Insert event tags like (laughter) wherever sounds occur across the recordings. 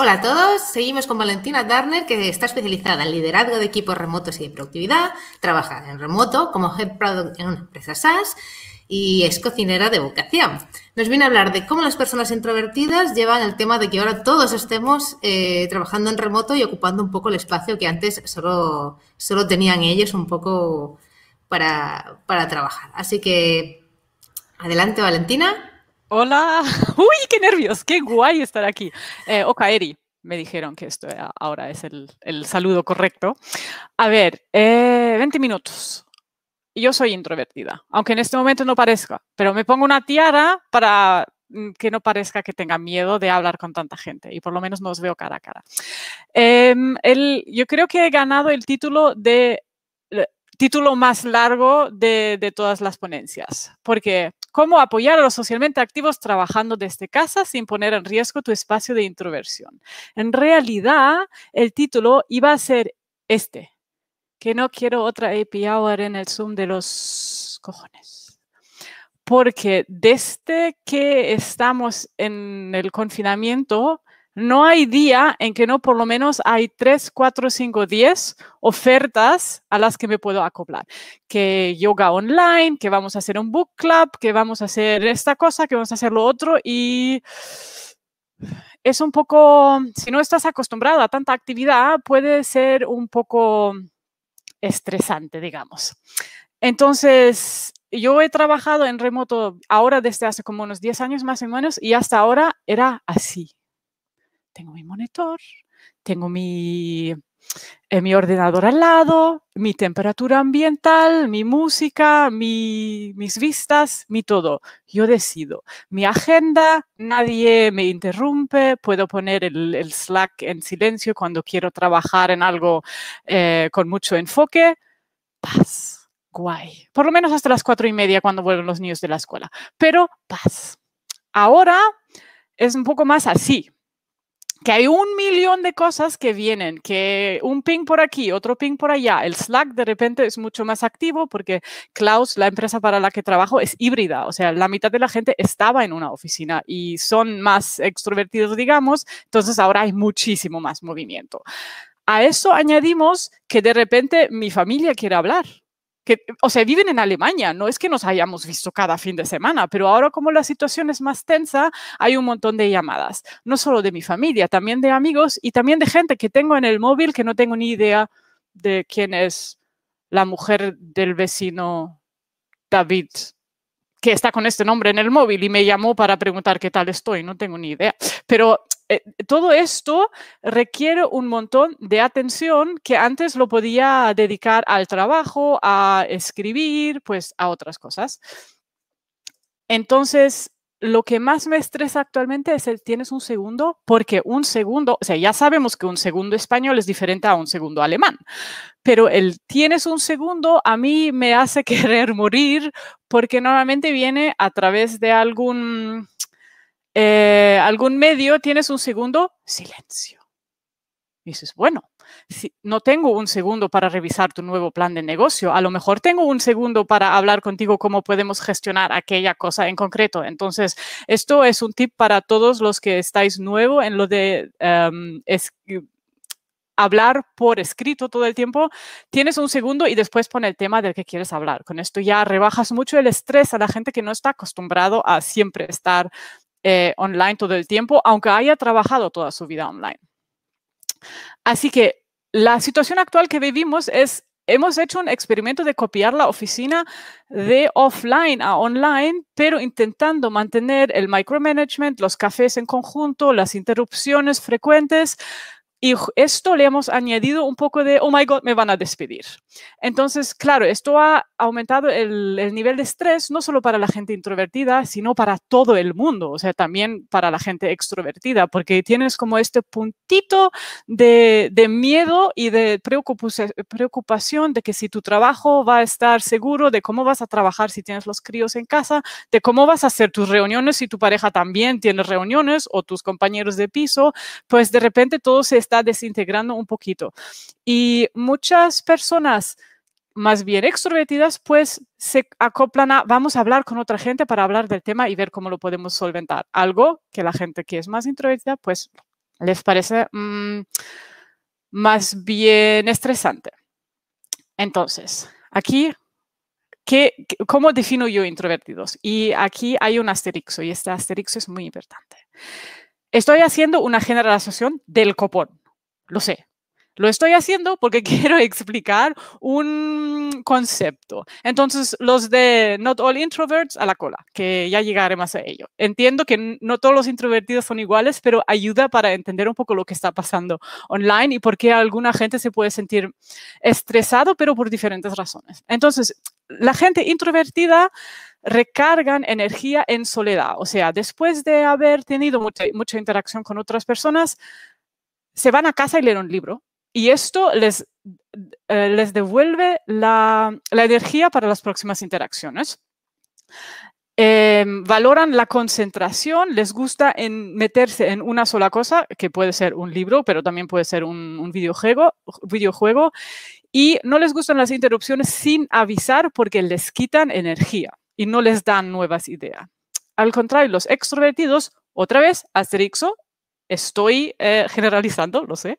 Hola a todos, seguimos con Valentina Darner, que está especializada en liderazgo de equipos remotos y de productividad, trabaja en remoto como head product en una empresa SaaS y es cocinera de vocación. Nos viene a hablar de cómo las personas introvertidas llevan el tema de que ahora todos estemos eh, trabajando en remoto y ocupando un poco el espacio que antes solo, tenían ellos un poco para trabajar. Así que, adelante Valentina. Hola, (laughs) uy, qué nervios, qué guay estar aquí. Eh, Okaeri, me dijeron que esto ahora es el, saludo correcto. A ver, 20 eh, minutos. Yo soy introvertida, aunque en este momento no parezca, pero me pongo una tiara para mm, que no parezca que tenga miedo de hablar con tanta gente y por lo menos nos veo cara a cara. Em, yo creo que he ganado el título de eh, título más largo de, de todas las ponencias, porque cómo apoyar a los socialmente activos trabajando desde casa sin poner en riesgo tu espacio de introversión. En realidad, el título iba a ser este, que no quiero otra API hour en el Zoom de los cojones. Porque desde que estamos en el confinamiento, no hay día en que no por lo menos hay 3, 4, 5, 10 ofertas a las que me puedo acoplar. Que yoga online, que vamos a hacer un book club, que vamos a hacer esta cosa, que vamos a hacer lo otro y es un poco, si no estás acostumbrado a tanta actividad, puede ser un poco estresante, digamos. Entonces, yo he trabajado en remoto ahora desde hace como unos 10 años más o menos y hasta ahora era así tengo mi monitor, tengo mi, eh, mi ordenador al lado, mi temperatura ambiental, mi música, mis vistas, mi todo. Yo decido. Mi agenda, nadie me interrumpe, puedo poner el, Slack en silencio cuando quiero trabajar en algo eh, con mucho enfoque. Paz, guay. Por lo menos hasta las cuatro y media cuando vuelven los niños de la escuela. Pero paz. Ahora es un poco más así que hay un millón de cosas que vienen, que un ping por aquí, otro ping por allá. El Slack de repente es mucho más activo porque Klaus, la empresa para la que trabajo, es híbrida. O sea, la mitad de la gente estaba en una oficina y son más extrovertidos, digamos. Entonces ahora hay muchísimo más movimiento. A eso añadimos que de repente mi familia quiere hablar o sea, viven en Alemania, no es que nos hayamos visto cada fin de semana, pero ahora como la situación es más tensa, hay un montón de llamadas, no solo de mi familia, también de amigos y también de gente que tengo en el móvil que no tengo ni idea de quién es la mujer del vecino David que está con este nombre en el móvil y me llamó para preguntar qué tal estoy, no tengo ni idea. Pero eh, todo esto requiere un montón de atención que antes lo podía dedicar al trabajo, a escribir, pues a otras cosas. Entonces, lo que más me estresa actualmente es el tienes un segundo, porque un segundo, o sea, ya sabemos que un segundo español es diferente a un segundo alemán, pero el tienes un segundo a mí me hace (laughs) querer morir porque normalmente viene a través de algún eh, algún medio, tienes un segundo, silencio. dices, bueno, no tengo un segundo para revisar tu nuevo plan de negocio, a lo mejor tengo un segundo para hablar contigo cómo podemos gestionar aquella cosa en concreto. Entonces, esto es un tip para todos los que estáis nuevo en lo de em, hablar por escrito todo el tiempo, tienes un segundo y después pon el tema del que quieres hablar. Con esto ya rebajas mucho el estrés a la gente que no está acostumbrado a siempre estar eh, online todo el tiempo, aunque haya trabajado toda su vida online. Así que la situación actual que vivimos es, hemos hecho un experimento de copiar la oficina de offline a online, pero intentando mantener el micromanagement, los cafés en conjunto, las interrupciones frecuentes, y esto le hemos añadido un poco de, oh my god, me van a despedir. Entonces, claro, esto ha aumentado el, nivel de estrés, no solo para la gente introvertida, sino para todo el mundo, o sea, también para la gente extrovertida, porque tienes como este puntito de, de miedo y de preocupación de que si tu trabajo va a estar seguro, de cómo vas a trabajar si tienes los críos en casa, de cómo vas a hacer tus reuniones si tu pareja también tiene reuniones o tus compañeros de piso, pues de repente todo se está desintegrando un poquito. Y muchas personas más bien extrovertidas, pues se acoplan a, vamos a hablar con otra gente para hablar del tema y ver cómo lo podemos solventar. Algo que la gente que es más introvertida, pues les parece mm, más bien estresante. Entonces, aquí, ¿qué, ¿cómo defino yo introvertidos? Y aquí hay un asterisco y este asterisco es muy importante. Estoy haciendo una generalización del copón. Lo sé. Lo estoy haciendo porque (laughs) quiero explicar un concepto. Entonces, los de Not All Introverts a la cola, que ya llegaré más a ello. Entiendo que no todos los introvertidos son iguales, pero ayuda para entender un poco lo que está pasando online y por qué alguna gente se puede sentir estresado, pero por diferentes razones. Entonces, la gente introvertida recargan energía en soledad. O sea, después de haber tenido mucha interacción con otras personas, se van a casa y leen un libro. Y esto les, eh, les devuelve la, la, energía para las próximas interacciones. Em, valoran la concentración, les gusta en meterse en una sola cosa, que puede ser un libro, pero también puede ser un, videojuego, videojuego, y no les gustan las interrupciones sin avisar porque les quitan energía y no les dan nuevas ideas. Al contrario, los extrovertidos, otra vez, asterixo, estoy eh, generalizando, lo sé,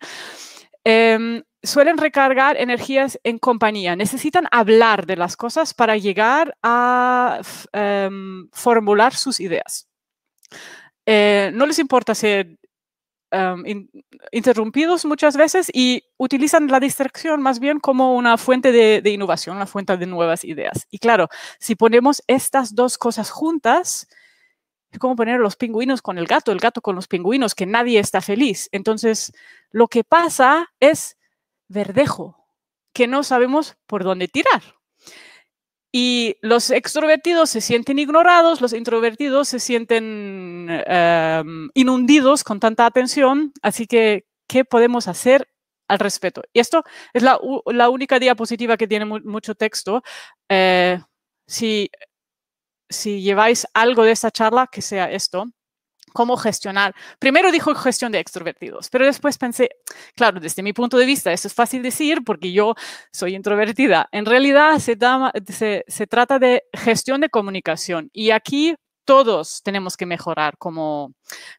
em, suelen recargar energías en compañía. Necesitan hablar de las cosas para llegar a em, formular sus ideas. Eh, no les importa ser em, interrumpidos muchas veces y utilizan la distracción más bien como una fuente de, innovación, una fuente de nuevas ideas. Y claro, si ponemos estas dos cosas juntas, es poner los pingüinos con el gato, el gato con los pingüinos, que nadie está feliz. Entonces, lo que pasa es verdejo, que no sabemos por dónde tirar. Y los extrovertidos se sienten ignorados, los introvertidos se sienten inundados em, inundidos con tanta atención, así que, ¿qué podemos hacer al respecto? Y esto es la, única diapositiva que tiene mucho texto. Eh, si si lleváis algo de esta charla, que sea esto, cómo gestionar. Primero dijo gestión de extrovertidos, pero después pensé, claro, desde mi punto de vista, eso es fácil decir porque yo soy introvertida. En realidad se, trata de gestión de comunicación y aquí todos tenemos que mejorar cómo,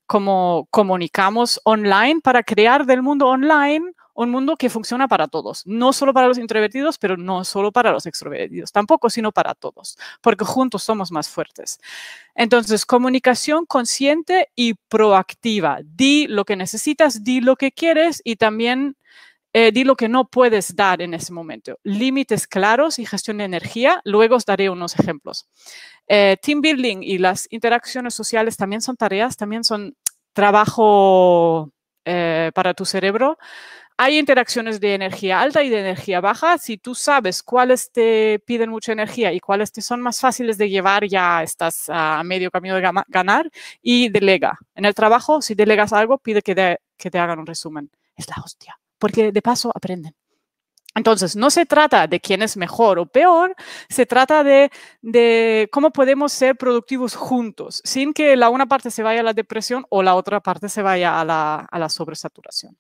cómo comunicamos online para crear del mundo online un mundo que funciona para todos, no solo para los introvertidos, pero no solo para los extrovertidos, tampoco, sino para todos, porque juntos somos más fuertes. Entonces, comunicación consciente y proactiva. Di lo que necesitas, di lo que quieres y también eh, di lo que no puedes dar en ese momento. Límites claros y gestión de energía. Luego os daré unos ejemplos. Eh, team building y las interacciones sociales también son tareas, también son trabajo eh, para tu cerebro. Hay interacciones de energía alta y de energía baja. Si tú sabes cuáles te piden mucha energía y cuáles te son más fáciles de llevar, ya estás a medio camino de ganar y delega. En el trabajo, si delegas algo, pide que, te hagan un resumen. Es la hostia, porque de paso aprenden. Entonces, no se trata de quién es mejor o peor, se trata de, cómo podemos ser productivos juntos, sin que la una parte se vaya a la depresión o la otra parte se vaya a la, a la sobresaturación.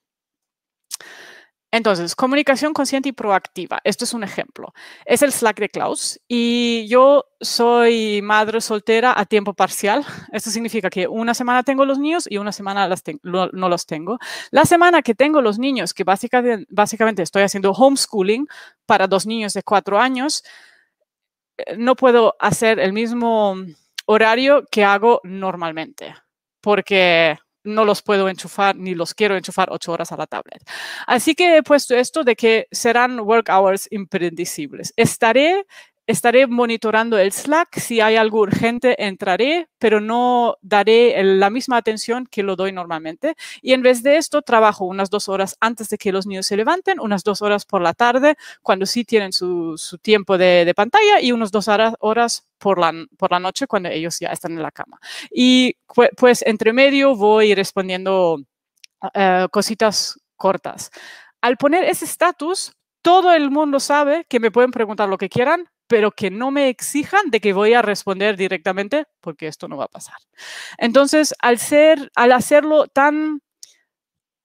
Entonces, comunicación consciente y proactiva. Esto es un ejemplo. Es el Slack de Klaus y yo soy madre soltera a tiempo parcial. Esto significa que una semana tengo los niños y una semana no los tengo. La semana que tengo los niños, que básicamente, básicamente estoy haciendo homeschooling para dos niños de cuatro años, eh, no puedo hacer el mismo horario que hago normalmente porque no los puedo enchufar ni los quiero enchufar ocho horas a la tablet. Así que he puesto esto de que serán work hours impredecibles. Estaré Estaré monitorando el Slack, si hay algo urgente entraré, pero no daré la misma atención que lo doy normalmente. Y en vez de esto, trabajo unas dos horas antes de que los niños se levanten, unas dos horas por la tarde, cuando sí tienen su, su tiempo de, de, pantalla, y unas dos horas por la, por la noche cuando ellos ya están en la cama. Y pues entre medio voy respondiendo eh, cositas cortas. Al poner ese estatus, todo el mundo sabe que me pueden preguntar lo que quieran, pero que no me exijan de que voy a responder directamente, porque esto no va a pasar. Entonces, al, ser, al hacerlo tan,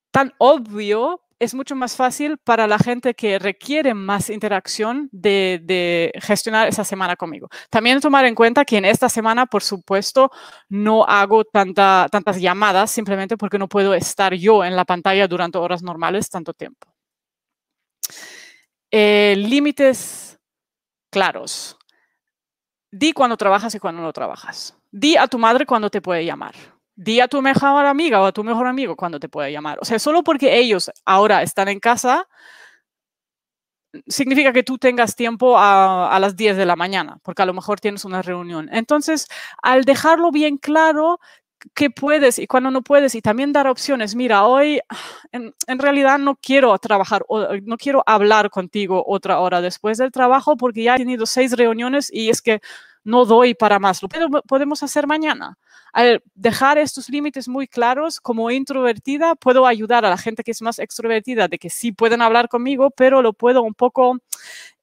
tan obvio, es mucho más fácil para la gente que requiere más interacción de, gestionar esa semana conmigo. También tomar en cuenta que en esta semana, por supuesto, no hago tantas llamadas simplemente porque no puedo estar yo en la pantalla durante horas normales tanto tiempo. Eh, límites claros. Di cuando trabajas y cuando no trabajas. Di a tu madre cuando te puede llamar. Di a tu mejor amiga o a tu mejor amigo cuando te puede llamar. O sea, solo porque ellos ahora están en casa, significa que tú tengas tiempo a, las 10 de la mañana, porque a lo mejor tienes una reunión. Entonces, al dejarlo bien claro, qué puedes y cuando no puedes y también dar opciones. Mira, hoy (sighs) en, realidad no quiero trabajar, eh, no quiero hablar contigo otra hora después del trabajo porque ya he tenido seis reuniones y es que no doy para más. Lo podemos hacer mañana. Al dejar estos límites muy claros, como introvertida, puedo ayudar a la gente que es más extrovertida de que sí pueden hablar conmigo, pero lo puedo un poco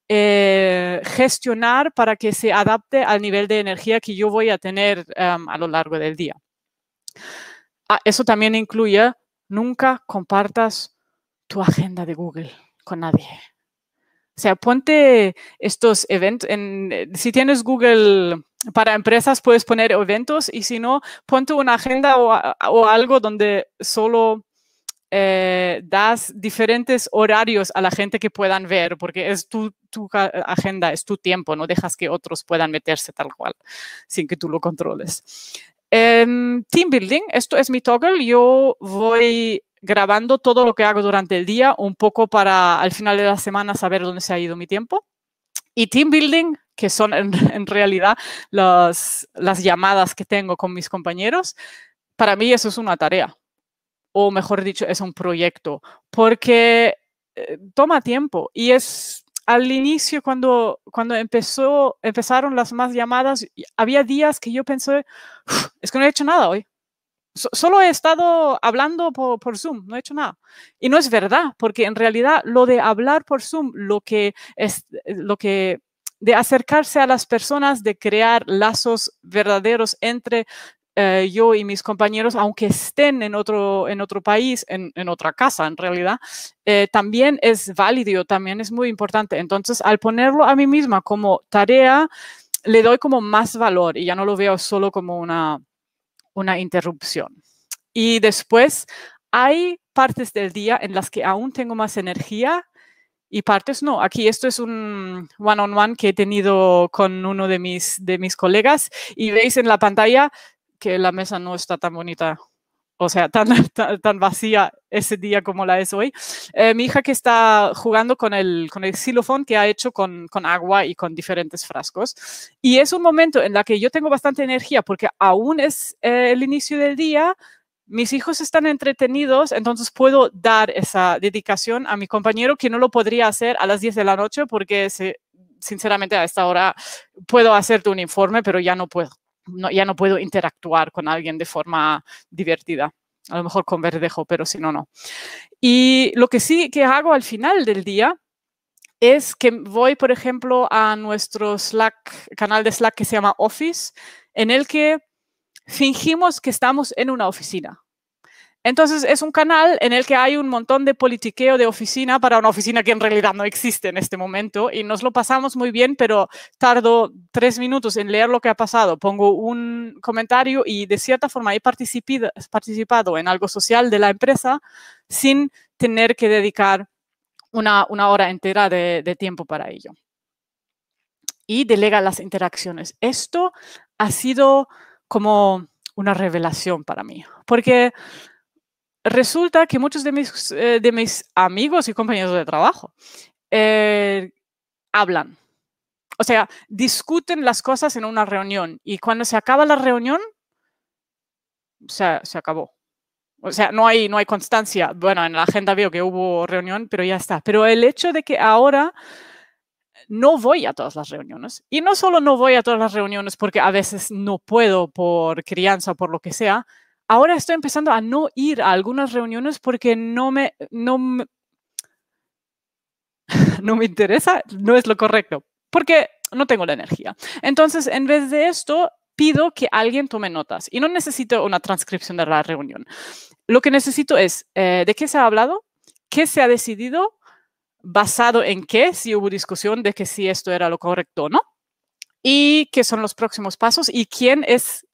eh, gestionar para que se adapte al nivel de energía que yo voy a tener em, a lo largo del día. Ah, eso también incluye nunca compartas tu agenda de Google con nadie. O sea, ponte estos eventos, en, eh, si tienes Google para empresas, puedes poner eventos y si no, ponte una agenda o, algo donde solo eh, das diferentes horarios a la gente que puedan ver, porque es tu, tu agenda, es tu tiempo, no dejas que otros puedan meterse tal cual sin que tú lo controles. Em, team building, esto es mi toggle. Yo voy grabando todo lo que hago durante el día, un poco para al final de la semana saber dónde se ha ido mi tiempo. Y team building, que son en, (laughs) realidad las, llamadas que tengo con mis compañeros, para mí eso es una tarea, o mejor dicho, es un proyecto, porque eh, toma tiempo y es al inicio, cuando, cuando empezó, empezaron las más llamadas, había días que yo pensé, es que no he hecho nada hoy. solo he estado hablando por, por, Zoom, no he hecho nada. Y no es verdad, porque en realidad lo de hablar por Zoom, lo que es, eh, lo que de acercarse a las personas, de crear lazos verdaderos entre eh, yo y mis compañeros, aunque estén en otro, en otro país, en, en otra casa en realidad, eh, también es válido, también es muy importante. Entonces, al ponerlo a mí misma como tarea, le doy como más valor y ya no lo veo solo como una, una interrupción. Y después, hay partes del día en las que aún tengo más energía y partes no. Aquí esto es un one-on-one que he tenido con uno de mis, de mis colegas y veis en la pantalla que la mesa no está tan bonita, o sea, tan, (laughs) tan, vacía ese día como la es hoy. Eh, mi hija que está jugando con el, con el xilofón que ha hecho con, con agua y con diferentes frascos. Y es un momento en la que yo tengo bastante energía porque aún es eh, el inicio del día, mis hijos están entretenidos, entonces puedo dar esa dedicación a mi compañero que no lo podría hacer a las 10 de la noche porque sinceramente a esta hora puedo hacerte un informe, pero ya no puedo ya no puedo interactuar con alguien de forma divertida. A lo mejor con verdejo, pero si no, no. Y lo que sí que hago al final del día es que voy, por ejemplo, a nuestro Slack, canal de Slack que se llama Office, en el que fingimos que estamos en una oficina. Entonces es un canal en el que hay un montón de politiqueo de oficina para una oficina que en realidad no existe en este momento y nos lo pasamos muy bien, pero tardo tres minutos en leer lo que ha pasado. Pongo un comentario y de cierta forma he participado en algo social de la empresa sin tener que dedicar una, hora entera de, de tiempo para ello. Y delega las interacciones. Esto ha sido como una revelación para mí, porque resulta que muchos de mis, eh, de mis amigos y compañeros de trabajo eh, hablan. O sea, discuten las cosas en una reunión y cuando se acaba la reunión, se, se acabó. O sea, no hay, no hay constancia. Bueno, en la agenda veo que hubo reunión, pero ya está. Pero el hecho de que ahora no voy a todas las reuniones. Y no solo no voy a todas las reuniones porque a veces no puedo por crianza o por lo que sea, ahora estoy empezando a no ir a algunas reuniones porque no me, no (laughs) interesa, no es lo correcto, porque no tengo la energía. Entonces, en vez de esto, pido que alguien tome notas y no necesito una transcripción de la reunión. Lo que necesito es eh, de qué se ha hablado, qué se ha decidido, basado en qué, si hubo discusión de que si esto era lo correcto o no, y qué son los próximos pasos y quién es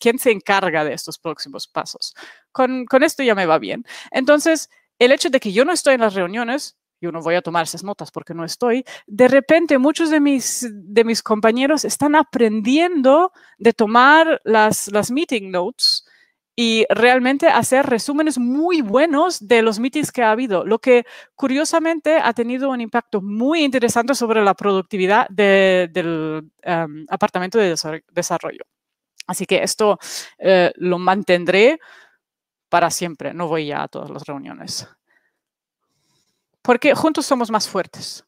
quién se encarga de estos próximos pasos. Con, esto ya me va bien. Entonces, el hecho de que yo no estoy en las reuniones yo no voy a tomar esas notas porque no estoy, de repente muchos de mis, de mis compañeros están aprendiendo de tomar las, las meeting notes y realmente hacer resúmenes muy buenos de los meetings que ha habido, lo que curiosamente ha tenido un impacto muy interesante sobre la productividad del em, apartamento de desarrollo. Así que esto eh, lo mantendré para siempre. No voy ya a todas las reuniones. Porque juntos somos más fuertes.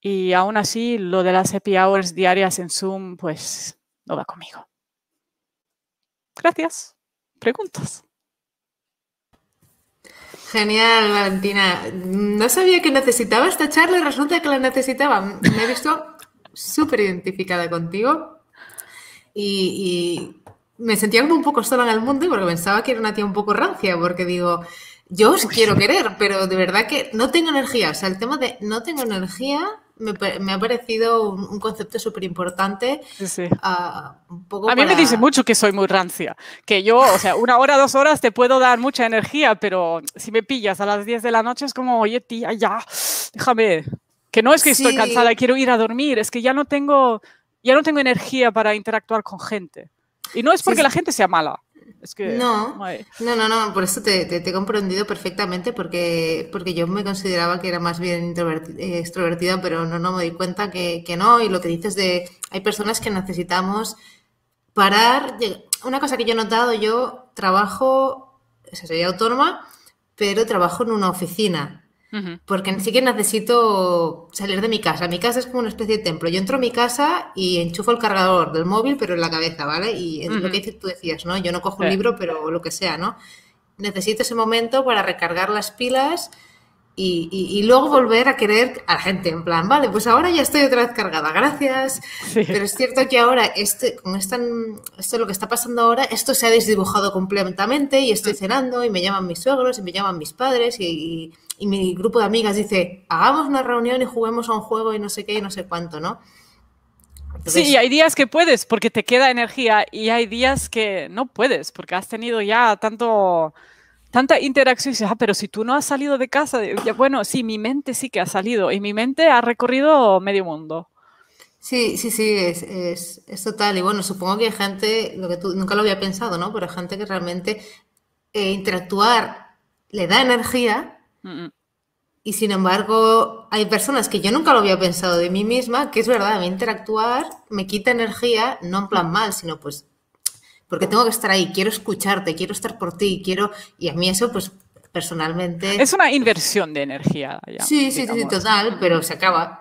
Y aún así, lo de las happy hours diarias en Zoom, pues no va conmigo. Gracias. Preguntas. Genial, Valentina. No sabía que necesitaba esta charla y resulta que la necesitaba. Me he visto súper identificada contigo y, me sentía como un poco sola en el mundo porque pensaba que era una tía un poco rancia, porque digo, yo os quiero querer, pero de verdad que no tengo energía. O sea, el tema de no tengo energía me, ha parecido un, concepto súper importante. Sí, sí. Ah, a mí me dice mucho que soy muy rancia, que yo, o sea, una hora, dos horas te puedo dar mucha energía, pero si me pillas a las 10 de la noche es como, oye, tía, ya, déjame. Que no es que estoy cansada, quiero ir a dormir, es que ya no tengo ya no tengo energía para interactuar con gente. Y no es porque la gente sea mala. no, no, no, por eso te, he comprendido perfectamente, porque, porque yo me consideraba que era más bien eh, extrovertida, pero no, no me di cuenta que, no. Y lo que dices de, hay personas que necesitamos parar. Una cosa que yo he notado, yo trabajo, o sea, soy autónoma, pero trabajo en una oficina porque sí que necesito salir de mi casa. Mi casa es como una especie de templo. Yo entro a mi casa y enchufo el cargador del móvil, pero en la cabeza, ¿vale? Y es lo que tú decías, ¿no? Yo no cojo el un libro, pero lo que sea, ¿no? Necesito ese momento para recargar las pilas y, luego volver a querer a la gente, en plan, vale, pues ahora ya estoy otra vez cargada, gracias. Pero es cierto que ahora, este, con esta, esto lo que está pasando ahora, esto se ha desdibujado completamente y estoy mm. cenando y me llaman mis suegros y me llaman mis padres y, mi grupo de amigas dice, hagamos una reunión y juguemos a un juego y no sé qué y no sé cuánto, ¿no? sí, y hay días que puedes porque te queda energía y hay días que no puedes porque has tenido ya tanto tanta interacción y dices, ah, pero si tú no has salido de casa, bueno, sí, mi mente sí que ha salido y mi mente ha recorrido medio mundo. Sí, sí, sí, es, total. Y bueno, supongo que hay gente, lo que tú nunca lo había pensado, ¿no? Pero hay gente que realmente eh, interactuar le da energía Y sin embargo, hay personas que yo nunca lo había pensado de mí misma, que es verdad, a interactuar me quita energía, no en plan mal, sino pues porque tengo que estar ahí, quiero escucharte, quiero estar por ti, quiero... Y a mí eso, pues personalmente... Es una inversión de energía. sí, sí, sí, total, pero se acaba.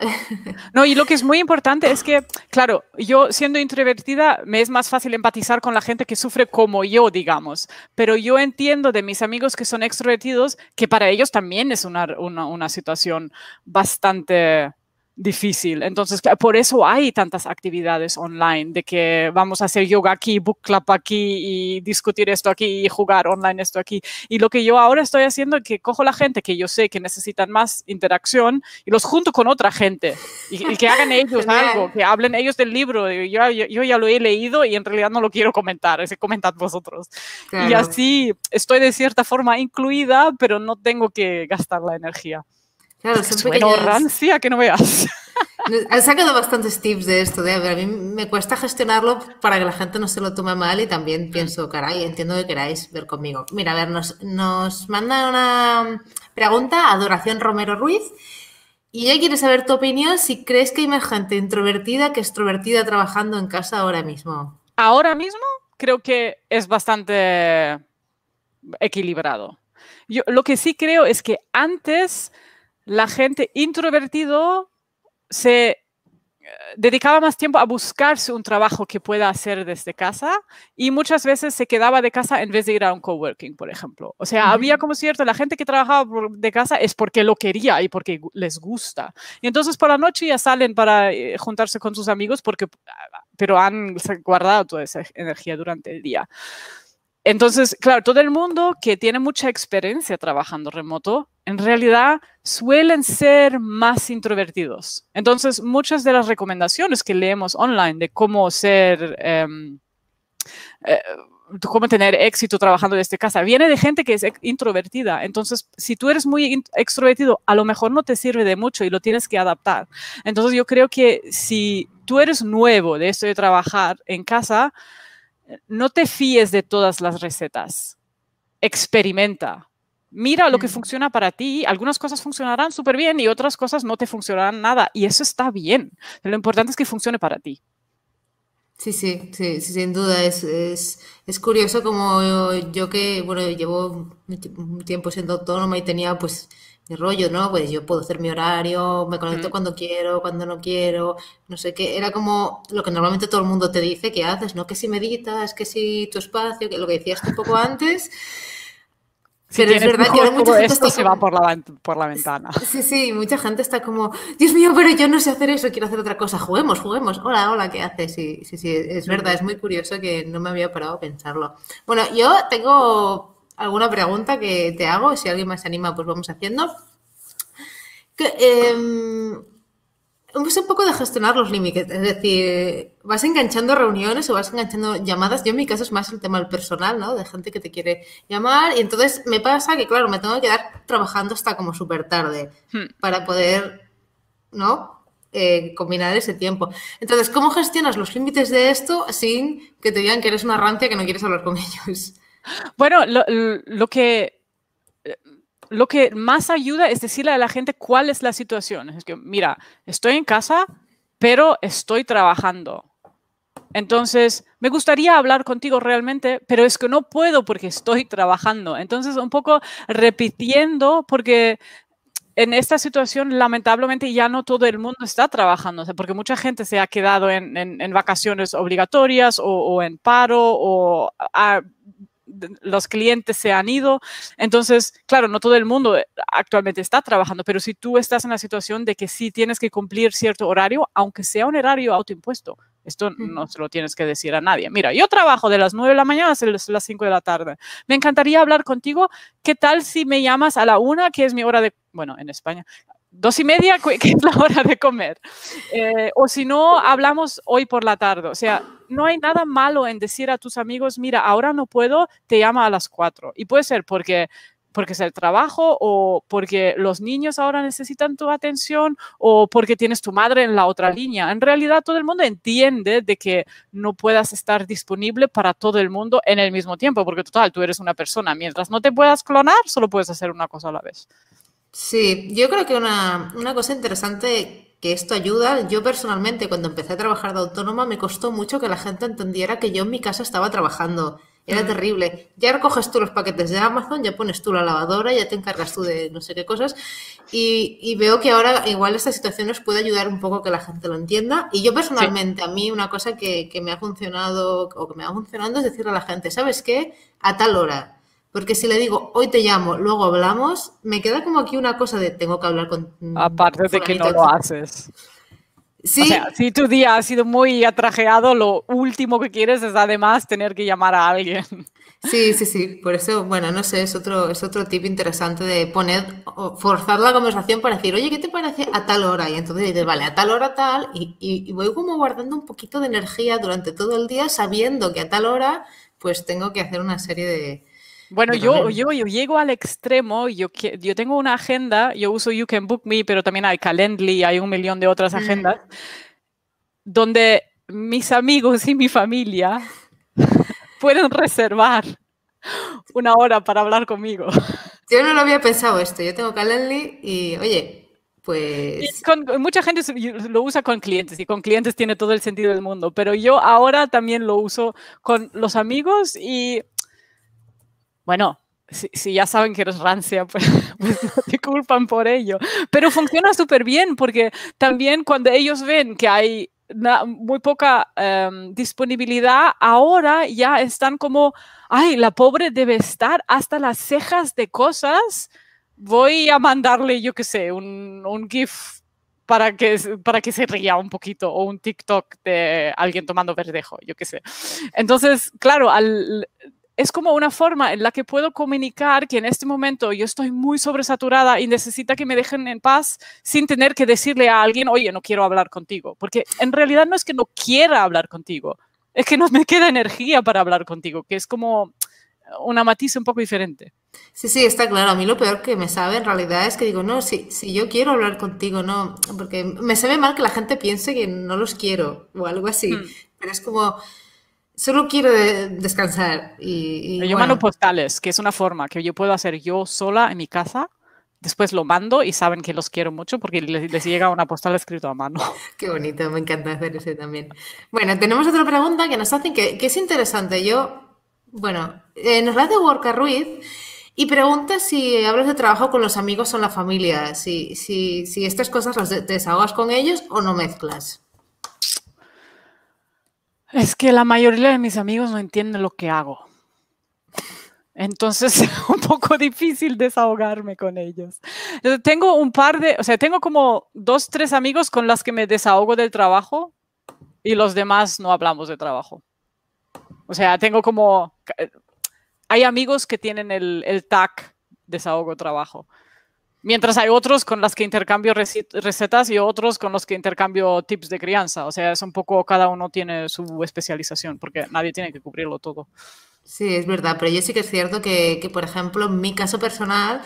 No, y lo que es muy importante es que, claro, yo siendo introvertida me es más fácil empatizar con la gente que sufre como yo, digamos, pero yo entiendo de mis amigos que son extrovertidos que para ellos también es una, una situación bastante difícil. Entonces, por eso hay tantas actividades online, de que vamos a hacer yoga aquí, book club aquí y discutir esto aquí y jugar online esto aquí. Y lo que yo ahora estoy haciendo es que cojo la gente que yo sé que necesitan más interacción y los junto con otra gente y, que hagan (laughs) ellos algo, que hablen ellos del libro. Yo, ya lo he leído y en realidad no lo quiero comentar, ese comentad vosotros. Y así estoy de cierta forma incluida, pero no tengo que gastar la energía. Claro, son que no veas. (laughs) Han sacado bastantes tips de esto, de, a, mí me cuesta gestionarlo para que la gente no se lo tome mal y también mm. pienso, caray, entiendo que queráis ver conmigo. Mira, a ver, nos, nos manda una pregunta, Adoración Romero Ruiz, y ella quiere saber tu opinión si crees que hay más gente introvertida que extrovertida trabajando en casa ahora mismo. Ahora mismo creo que es bastante equilibrado. Yo, lo que sí creo es que antes la gente introvertido se eh, dedicaba más tiempo a buscarse un trabajo que pueda hacer desde casa y muchas veces se quedaba de casa en vez de ir a un coworking, por ejemplo. O sea, había como cierto, la gente que trabajaba de casa es porque lo quería y porque les gusta. Y entonces por la noche ya salen para eh, juntarse con sus amigos porque, ah, pero han guardado toda esa energía durante el día. Entonces, claro, todo el mundo que tiene mucha experiencia trabajando remoto, en realidad suelen ser más introvertidos. Entonces, muchas de las recomendaciones que leemos online de cómo ser... Em, eh, cómo tener éxito trabajando desde casa. Viene de gente que es introvertida. Entonces, si tú eres muy extrovertido, a lo mejor no te sirve de mucho y lo tienes que adaptar. Entonces, yo creo que si tú eres nuevo de esto de trabajar en casa, no te fíes de todas las recetas, experimenta. Mira lo que mm. funciona para ti. Algunas cosas funcionarán súper bien y otras cosas no te funcionarán nada. Y eso está bien. Lo importante es que funcione para ti. Sí, sí, sí, sin duda. Es, curioso como yo, que, bueno, llevo un tiempo siendo autónoma y tenía pues de rollo, ¿no? Pues yo puedo hacer mi horario, me conecto mm. cuando quiero, cuando no quiero, no sé qué. Era como lo que normalmente todo el mundo te dice que haces, ¿no? Que si meditas, que si tu espacio, que lo que decías tú un poco antes. pero es verdad que mucha gente esto se va por la, por la ventana. Sí, sí, mucha gente está como, Dios mío, pero yo no sé hacer eso, quiero hacer otra cosa, juguemos, juguemos, hola, hola, ¿qué haces? Sí, sí, sí, es mm. verdad, es muy curioso que no me había parado a pensarlo. Bueno, yo tengo alguna pregunta que te hago, si alguien más se anima, pues vamos haciendo. es em, un poco de gestionar los límites, es decir, vas enganchando reuniones o vas enganchando llamadas. Yo en mi caso es más el tema del personal, ¿no? De gente que te quiere llamar. Y entonces me pasa que, claro, me tengo que quedar trabajando hasta como súper tarde hmm. para poder, ¿no? Eh, combinar ese tiempo. Entonces, ¿cómo gestionas los límites de esto sin que te digan que eres una rancia que no quieres hablar con (laughs) ellos? Bueno, lo, que, lo que más ayuda es decirle a la gente cuál es la situación. Es que, mira, estoy en casa, pero estoy trabajando. Entonces, me gustaría hablar contigo realmente, pero es que no puedo porque estoy trabajando. Entonces, un poco repitiendo, porque en esta situación lamentablemente ya no todo el mundo está trabajando, porque mucha gente se ha quedado en, vacaciones obligatorias o, en paro o ah, los clientes se han ido. Entonces, claro, no todo el mundo eh, actualmente está trabajando, pero si tú estás en la situación de que sí tienes que cumplir cierto horario, aunque sea un horario autoimpuesto, esto no se lo tienes que decir a nadie. Mira, yo trabajo de las 9 de la mañana a las 5 de la tarde. Me encantaría hablar contigo. ¿Qué tal si me llamas a la una que es mi hora de, bueno, en España, dos y media, (laughs) que es la hora de comer. Eh, o si no, hablamos hoy por la tarde. O sea, no hay nada malo en decir a tus amigos, mira, ahora no puedo, te llama a las cuatro. Y puede ser porque porque es el trabajo o porque los niños ahora necesitan tu atención o porque tienes tu madre en la otra línea. En realidad todo el mundo entiende de que no puedas estar disponible para todo el mundo en el mismo tiempo, porque total, tú eres una persona. Mientras no te puedas clonar, solo puedes hacer una cosa a la vez. Sí, yo creo que una, cosa interesante que esto ayuda, yo personalmente cuando empecé a trabajar de autónoma me costó mucho que la gente entendiera que yo en mi casa estaba trabajando. Era mm. terrible. Ya recoges tú los paquetes de Amazon, ya pones tú la lavadora, ya te encargas tú de no sé qué cosas. Y, y veo que ahora igual esta situación nos puede ayudar un poco que la gente lo entienda. Y yo personalmente, a mí una cosa que, que me ha funcionado o que me ha funcionado es decirle a la gente, ¿sabes qué? A tal hora porque si le digo, hoy te llamo, luego hablamos, me queda como aquí una cosa de tengo que hablar con... Aparte de que no lo haces. Sí. O sea, si tu día ha sido muy atrajeado, lo último que quieres es además tener que llamar a alguien. Sí, sí, sí. Por eso, bueno, no sé, es otro, es otro tip interesante de poner, forzar la conversación para decir, oye, ¿qué te parece a tal hora? Y entonces dices, vale, a tal hora tal, y, y voy como guardando un poquito de energía durante todo el día sabiendo que a tal hora pues tengo que hacer una serie de, bueno, yo, yo, yo, llego al extremo, yo, yo tengo una agenda, yo uso You Can Book Me, pero también hay Calendly, hay un millón de otras mm. agendas, donde mis amigos y mi familia (laughs) pueden reservar una hora para hablar conmigo. Yo no lo había pensado esto, yo tengo Calendly y, oye, pues... Con, mucha gente lo usa con clientes y con clientes tiene todo el sentido del mundo, pero yo ahora también lo uso con los amigos y bueno, si, ya saben que eres rancia, (laughs) pues, pues, no te culpan por ello. Pero funciona súper bien porque también cuando ellos ven que hay muy poca em, disponibilidad, ahora ya están como, ay, la pobre debe estar hasta las cejas de cosas. Voy a mandarle, yo qué sé, un, GIF para que, para que se ría un poquito o un TikTok de alguien tomando verdejo, yo qué sé. Entonces, claro, al es como una forma en la que puedo comunicar que en este momento yo estoy muy sobresaturada y necesita que me dejen en paz sin tener que decirle a alguien, oye, no quiero hablar contigo. Porque en realidad no es que no quiera hablar contigo, es que no me (laughs) queda energía para hablar contigo, que es como una matiz un poco diferente. Sí, sí, está claro. A mí lo peor que me sabe en realidad es que digo, no, si, si yo quiero hablar contigo, no, porque me sabe mal que la gente piense que no los quiero o algo así. Mm. Pero es como, solo quiero eh, descansar. Y, yo mando postales, que es una forma que yo puedo hacer yo sola en mi casa. Después lo mando y saben que los quiero mucho porque les, llega una postal escrito a mano. (laughs) Qué bonito, me encanta hacer eso también. Bueno, tenemos otra pregunta que nos hacen que, es interesante. Yo, bueno, eh, nos la hace Ruiz y pregunta si hablas de trabajo con los amigos o la familia, si, si, si estas cosas las desahogas con ellos o no mezclas. Es que la mayoría de mis amigos no entienden lo que hago. Entonces (laughs) es un poco difícil desahogarme con ellos. Tengo un par de, o sea, tengo como dos, tres amigos con las que me desahogo del trabajo y los demás no hablamos de trabajo. O sea, tengo como, eh, hay amigos que tienen el, el tag desahogo trabajo Mientras hay otros con las que intercambio recetas y otros con los que intercambio tips de crianza. O sea, es un poco, cada uno tiene su especialización porque nadie tiene que cubrirlo todo. Sí, es verdad, pero yo sí que es cierto que, por ejemplo, en mi caso personal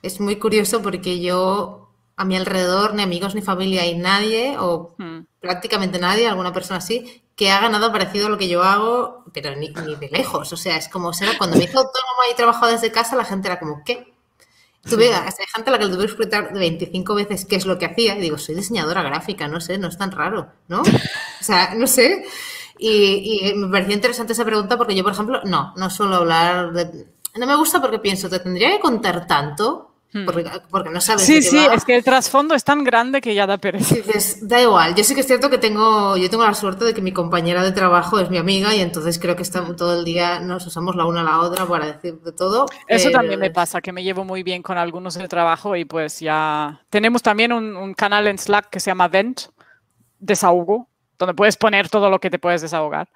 es muy curioso porque yo a mi alrededor, ni amigos, ni familia, hay nadie, o hmm. prácticamente nadie, alguna persona así, que haga nada parecido a lo que yo hago, pero ni, de lejos. O sea, es como, será cuando me hizo autónoma y trabajaba desde casa, la gente era como, ¿qué? Tuve, esa gente a la que lo tuve que explicar 25 veces qué es lo que hacía y digo, soy diseñadora gráfica, no sé, no es tan raro, ¿no? O sea, no sé. Y, y me pareció interesante esa pregunta porque yo, por ejemplo, no, no suelo hablar de... No me gusta porque pienso, te tendría que contar tanto Hmm. Porque, no sabes. Sí, sí, es que el trasfondo es tan grande que ya da pereza. da igual. Yo sí que es cierto que tengo, yo tengo la suerte de que mi compañera de trabajo es mi amiga y entonces creo que estamos todo el día nos usamos la una a la otra para decir de todo. Eso también me pasa, que me llevo muy bien con algunos del trabajo y pues ya. Tenemos también un, un canal en Slack que se llama Vent, desahogo, donde puedes poner todo lo que te puedes desahogar.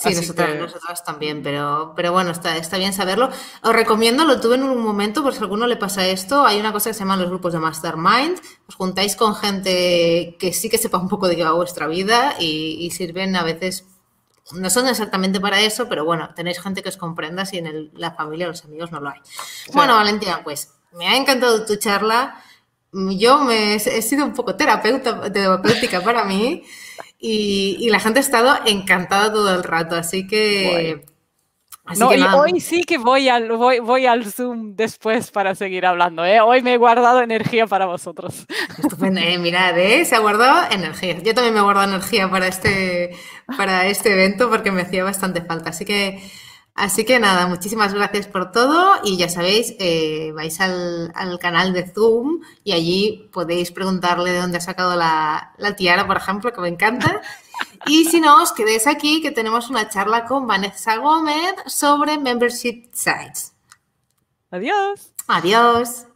Sí, nosotras, también, pero, pero bueno, está, está bien saberlo. Os recomiendo, lo tuve en un momento, por si a alguno le pasa esto, hay una cosa que se llama los grupos de Mastermind, os juntáis con gente que sí que sepa un poco de vuestra vida y, sirven a veces, no son exactamente para eso, pero bueno, tenéis gente que os comprenda si en la familia o los amigos no lo hay. Bueno, Valentina, pues me ha encantado tu charla yo me, he sido un poco terapeuta, terapéutica para mí y, la gente ha estado encantada todo el rato, así que... no, y hoy sí que voy al, voy, voy al Zoom después para seguir hablando. ¿eh? Hoy me he guardado energía para vosotros. Estupendo, mirad, ¿eh? se ha guardado energía. Yo también me he guardado energía para este, para este evento porque me hacía bastante falta. Así que Así que nada, muchísimas gracias por todo y ya sabéis, eh, vais al, canal de Zoom y allí podéis preguntarle de dónde ha sacado la, la tiara, por ejemplo, que me encanta. (laughs) Y si no, os quedéis aquí que tenemos una charla con Vanessa Gómez sobre Membership Sites. Adiós. Adiós.